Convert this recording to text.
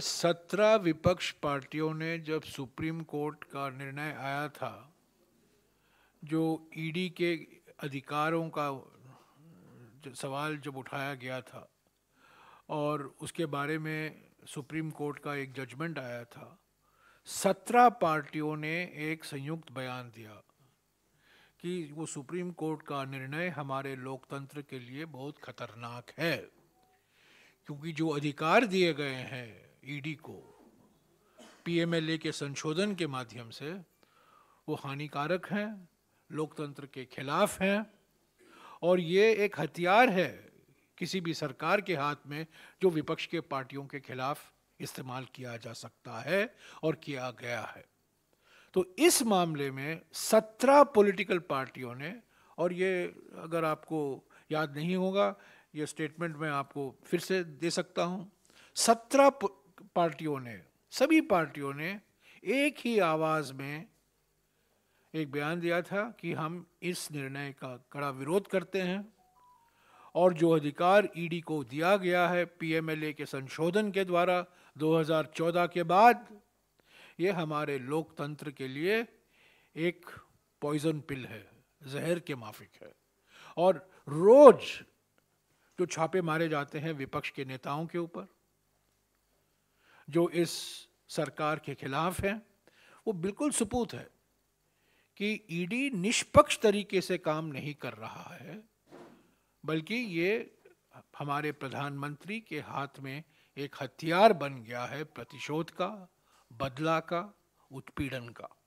सत्रह विपक्ष पार्टियों ने जब सुप्रीम कोर्ट का निर्णय आया था जो ईडी के अधिकारों का सवाल जब उठाया गया था और उसके बारे में सुप्रीम कोर्ट का एक जजमेंट आया था सत्रह पार्टियों ने एक संयुक्त बयान दिया कि वो सुप्रीम कोर्ट का निर्णय हमारे लोकतंत्र के लिए बहुत खतरनाक है क्योंकि जो अधिकार दिए गए हैं ईडी e को पीएमएलए के संशोधन के माध्यम से वो हानिकारक हैं लोकतंत्र के खिलाफ हैं और ये एक हथियार है किसी भी सरकार के हाथ में जो विपक्ष के पार्टियों के खिलाफ इस्तेमाल किया जा सकता है और किया गया है तो इस मामले में सत्रह पॉलिटिकल पार्टियों ने और ये अगर आपको याद नहीं होगा ये स्टेटमेंट मैं आपको फिर से दे सकता हूँ सत्रह पार्टियों ने सभी पार्टियों ने एक ही आवाज़ में एक बयान दिया था कि हम इस निर्णय का कड़ा विरोध करते हैं और जो अधिकार ईडी को दिया गया है पीएमएलए के संशोधन के द्वारा 2014 के बाद ये हमारे लोकतंत्र के लिए एक पॉइजन पिल है जहर के माफिक है और रोज जो छापे मारे जाते हैं विपक्ष के नेताओं के ऊपर जो इस सरकार के खिलाफ है वो बिल्कुल सपूत है कि ईडी e निष्पक्ष तरीके से काम नहीं कर रहा है बल्कि ये हमारे प्रधानमंत्री के हाथ में एक हथियार बन गया है प्रतिशोध का बदला का उत्पीड़न का